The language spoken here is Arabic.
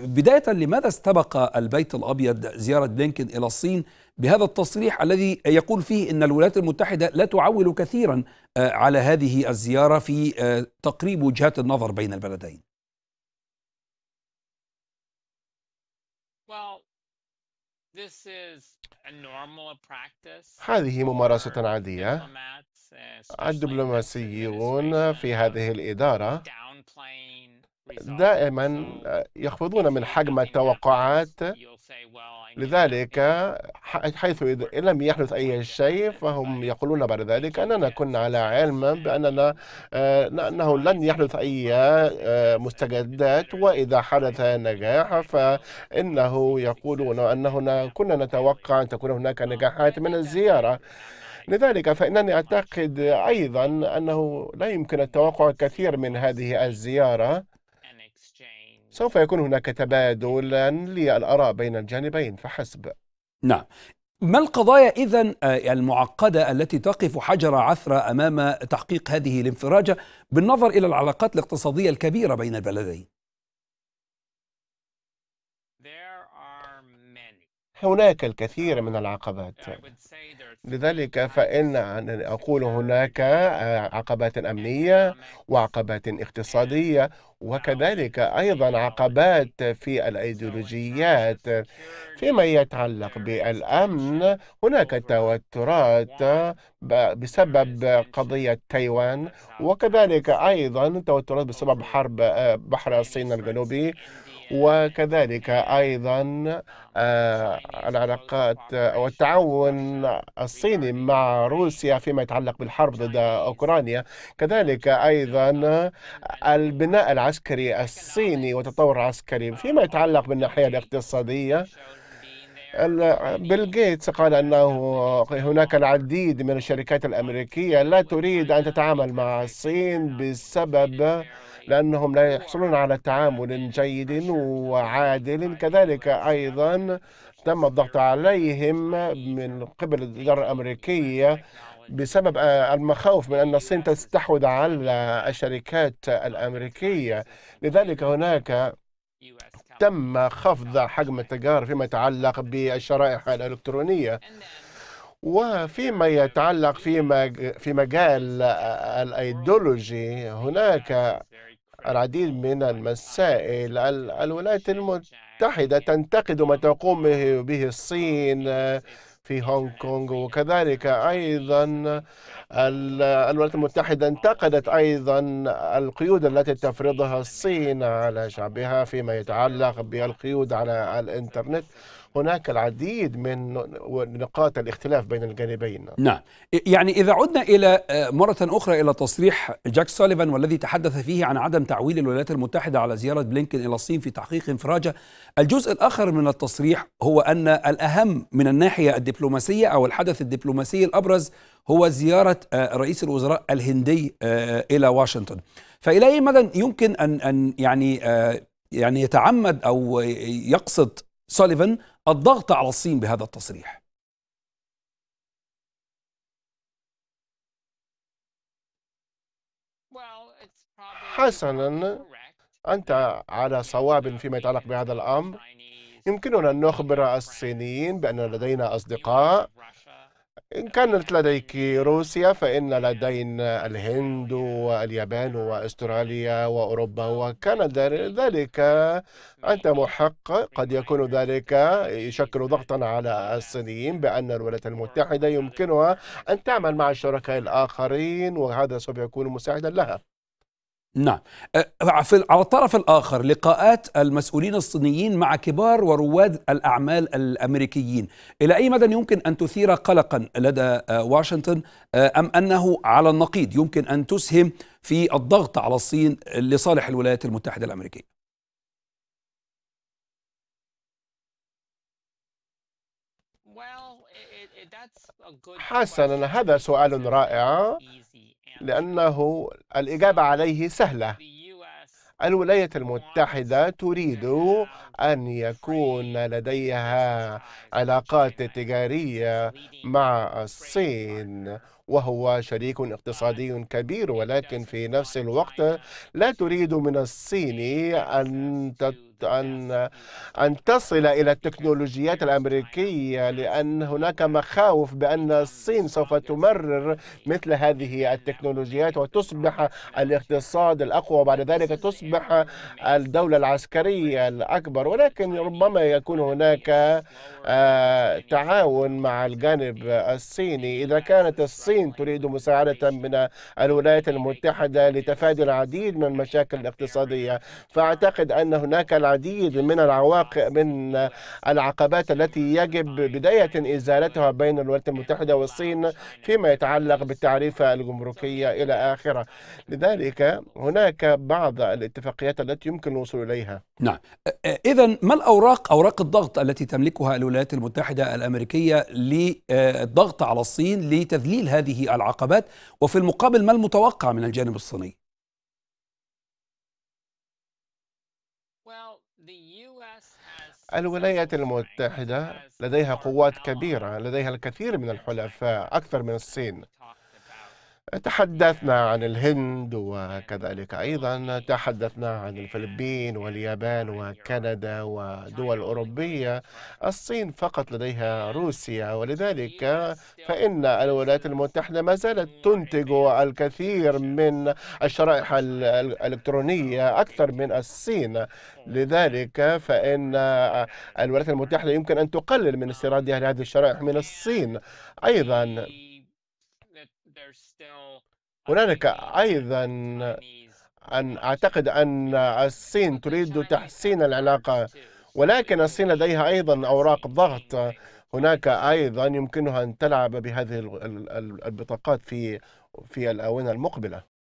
بداية لماذا استبق البيت الأبيض زيارة بلينكن إلى الصين بهذا التصريح الذي يقول فيه أن الولايات المتحدة لا تعول كثيرا آه، على هذه الزيارة في آه، تقريب وجهات النظر بين البلدين هذه ممارسة عادية الدبلوماسيون في هذه الإدارة دائما يخفضون من حجم التوقعات لذلك حيث إذا لم يحدث أي شيء فهم يقولون بعد ذلك أننا كنا على علم بأننا آه، أنه لن يحدث أي آه، مستجدات وإذا حدث نجاح فإنه يقولون أننا كنا نتوقع أن تكون هناك نجاحات من الزيارة لذلك فإنني أعتقد أيضا أنه لا يمكن التوقع الكثير من هذه الزيارة سوف يكون هناك تبادل للآراء بين الجانبين فحسب نعم ما القضايا إذا آه، المعقدة التي تقف حجر عثرة أمام تحقيق هذه الانفراجة بالنظر إلى العلاقات الاقتصادية الكبيرة بين البلدين؟ هناك الكثير من العقبات لذلك فإن أقول uh, هناك آه، عقبات أمنية وعقبات اقتصادية وكذلك أيضا عقبات في الأيديولوجيات فيما يتعلق بالأمن هناك توترات بسبب قضية تايوان وكذلك أيضا توترات بسبب حرب آه، بحر الصين الجنوبي وكذلك أيضا آه، العلاقات أو التعاون الصيني مع روسيا فيما يتعلق بالحرب ضد أوكرانيا كذلك أيضا البناء العسكري الصيني وتطور العسكري فيما يتعلق بالناحية الاقتصادية بيل جيتس قال أنه هناك العديد من الشركات الأمريكية لا تريد أن تتعامل مع الصين بسبب لأنهم لا يحصلون على تعامل جيد وعادل كذلك أيضا تم الضغط عليهم من قبل الإدارة الأمريكية بسبب المخاوف من أن الصين تستحوذ على الشركات الأمريكية لذلك هناك نعم. تم خفض حجم التجار فيما يتعلق بالشرائح الإلكترونية وفيما يتعلق في في مجال الايديولوجي هناك العديد من المسائل الولايات المتحدة تنتقد ما تقوم به الصين في هونغ كونغ وكذلك أيضا الولايات المتحدة انتقدت أيضا القيود التي تفرضها الصين على شعبها فيما يتعلق بالقيود على الإنترنت هناك العديد من نقاط الاختلاف بين الجانبين نعم يعني إذا عدنا إلى آه، مرة أخرى إلى تصريح جاك سوليفان والذي تحدث فيه عن عدم تعويل الولايات المتحدة على زيارة بلينكن إلى الصين في تحقيق انفراجة الجزء الآخر من التصريح هو أن الأهم من الناحية الدبلوماسية أو الحدث الدبلوماسي الأبرز هو زيارة آه، رئيس الوزراء الهندي آه، إلى واشنطن فإلى أي مدى يمكن أن أن يعني يعني يتعمد أو يقصد سوليفان الضغط على الصين بهذا التصريح حسنا أنت على صواب فيما يتعلق بهذا الأمر يمكننا أن نخبر الصينيين بأن لدينا أصدقاء إن كانت لديك روسيا فإن لدينا الهند واليابان وأستراليا وأوروبا وكندا ذلك أنت محق قد يكون ذلك يشكل ضغطا على الصينيين بأن الولايات المتحدة يمكنها أن تعمل مع الشركاء الآخرين وهذا سوف يكون مساعدا لها نعم أه، على الطرف الآخر لقاءات المسؤولين الصينيين مع كبار ورواد الأعمال الأمريكيين إلى أي مدى يمكن أن تثير قلقا لدى أه، واشنطن أه، أم أنه على النقيض يمكن أن تسهم في الضغط على الصين لصالح الولايات المتحدة الأمريكية حسنا هذا سؤال رائع لأنه الإجابة عليه سهلة الولايات المتحدة تريد أن يكون لديها علاقات تجارية مع الصين وهو شريك اقتصادي كبير ولكن في نفس الوقت لا تريد من الصين أن تت أن أن تصل إلى التكنولوجيات الأمريكية لأن هناك مخاوف بأن الصين سوف تمرر مثل هذه التكنولوجيات وتصبح الاقتصاد الأقوى بعد ذلك تصبح الدولة العسكرية الأكبر ولكن ربما يكون هناك آه، تعاون مع الجانب الصيني إذا كانت الصين تريد مساعدة من الولايات المتحدة لتفادي العديد من المشاكل الاقتصادية فأعتقد أن هناك العديد من العواقب من العقبات التي يجب بداية إزالتها بين الولايات المتحدة والصين فيما يتعلق بالتعريفة الجمركية إلى آخره لذلك هناك بعض الاتفاقيات التي يمكن الوصول إليها نعم إذا ما الأوراق أوراق الضغط التي تملكها الولايات المتحدة الأمريكية للضغط على الصين لتذليل هذه العقبات وفي المقابل ما المتوقع من الجانب الصيني الولايات المتحدة لديها قوات كبيرة لديها الكثير من الحلفاء أكثر من الصين تحدثنا عن الهند وكذلك أيضا تحدثنا عن الفلبين واليابان وكندا ودول أوروبية الصين فقط لديها روسيا ولذلك فإن الولايات المتحدة ما زالت تنتج الكثير من الشرائح الإلكترونية أكثر من الصين لذلك فإن الولايات المتحدة يمكن أن تقلل من استيرادها لهذه الشرائح من الصين أيضا هنالك أيضا أن أعتقد أن الصين تريد تحسين العلاقة ولكن الصين لديها أيضا أوراق ضغط هناك أيضا يمكنها أن تلعب بهذه البطاقات في في الآونة المقبلة